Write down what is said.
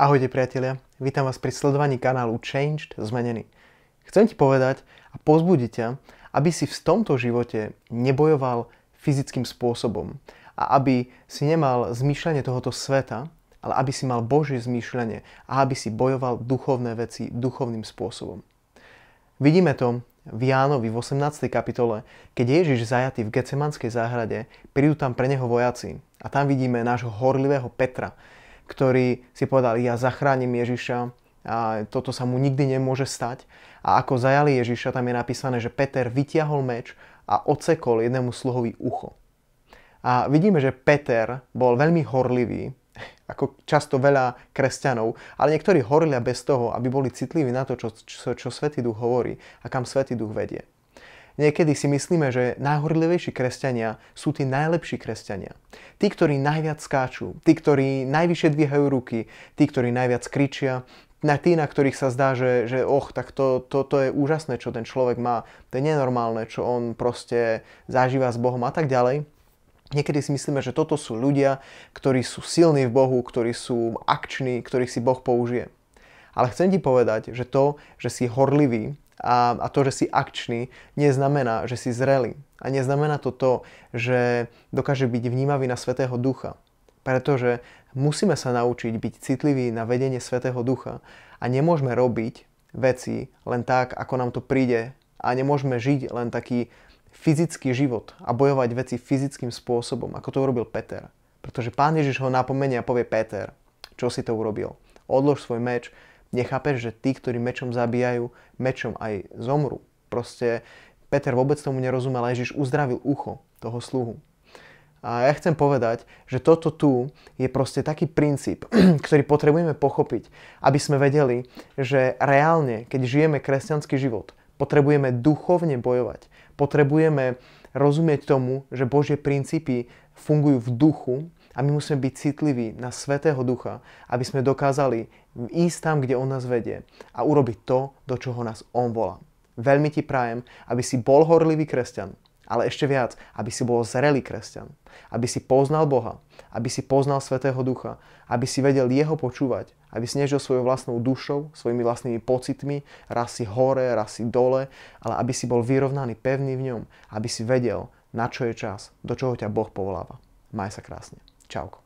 Ahojte priatelia, vítam vás pri sledovaní kanálu Changed Zmenený. Chcem ti povedať a pozbudiť ťa, aby si v tomto živote nebojoval fyzickým spôsobom a aby si nemal zmýšľanie tohoto sveta, ale aby si mal Božie zmýšľanie a aby si bojoval duchovné veci duchovným spôsobom. Vidíme to v Jánovi v 18. kapitole, keď Ježiš zajatý v Gecemanskej záhrade, prídu tam pre neho vojaci a tam vidíme nášho horlivého Petra, ktorý si povedal, ja zachránim Ježiša, a toto sa mu nikdy nemôže stať. A ako zajali Ježiša, tam je napísané, že Peter vytiahol meč a ocekol jednému sluhovi ucho. A vidíme, že Peter bol veľmi horlivý, ako často veľa kresťanov, ale niektorí horlia bez toho, aby boli citliví na to, čo, čo, čo Svetý Duch hovorí a kam Svetý Duch vedie. Niekedy si myslíme, že najhorlivejší kresťania sú tí najlepší kresťania. Tí, ktorí najviac skáču, tí, ktorí najvyššie dvíhajú ruky, tí, ktorí najviac kričia, na tí, na ktorých sa zdá, že, že och, tak to, to, to je úžasné, čo ten človek má, to je nenormálne, čo on proste zažíva s Bohom a tak ďalej. Niekedy si myslíme, že toto sú ľudia, ktorí sú silní v Bohu, ktorí sú akční, ktorých si Boh použije. Ale chcem ti povedať, že to, že si horlivý a, a to, že si akčný, neznamená, že si zrelý. A neznamená to to, že dokáže byť vnímavý na Svetého Ducha. Pretože musíme sa naučiť byť citliví na vedenie Svetého Ducha a nemôžeme robiť veci len tak, ako nám to príde a nemôžeme žiť len taký fyzický život a bojovať veci fyzickým spôsobom, ako to urobil Peter. Pretože pán Ježiš ho napomenie a povie Peter, čo si to urobil? Odlož svoj meč, Nechápeš, že tí, ktorí mečom zabíjajú, mečom aj zomru. Proste Peter vôbec tomu nerozumel, ale Ježiš uzdravil ucho toho sluhu. A ja chcem povedať, že toto tu je proste taký princíp, ktorý potrebujeme pochopiť, aby sme vedeli, že reálne, keď žijeme kresťanský život, potrebujeme duchovne bojovať. Potrebujeme rozumieť tomu, že Božie princípy fungujú v duchu a my musíme byť citliví na Svetého Ducha, aby sme dokázali ísť tam, kde On nás vedie a urobiť to, do čoho nás On volá. Veľmi ti prajem, aby si bol horlivý kresťan, ale ešte viac, aby si bol zrelý kresťan, aby si poznal Boha, aby si poznal Svetého Ducha, aby si vedel Jeho počúvať, aby si nežil svojou vlastnou dušou, svojimi vlastnými pocitmi, raz si hore, raz si dole, ale aby si bol vyrovnaný, pevný v ňom, aby si vedel, na čo je čas, do čoho ťa Boh povoláva. Maj sa krásne. Ciao.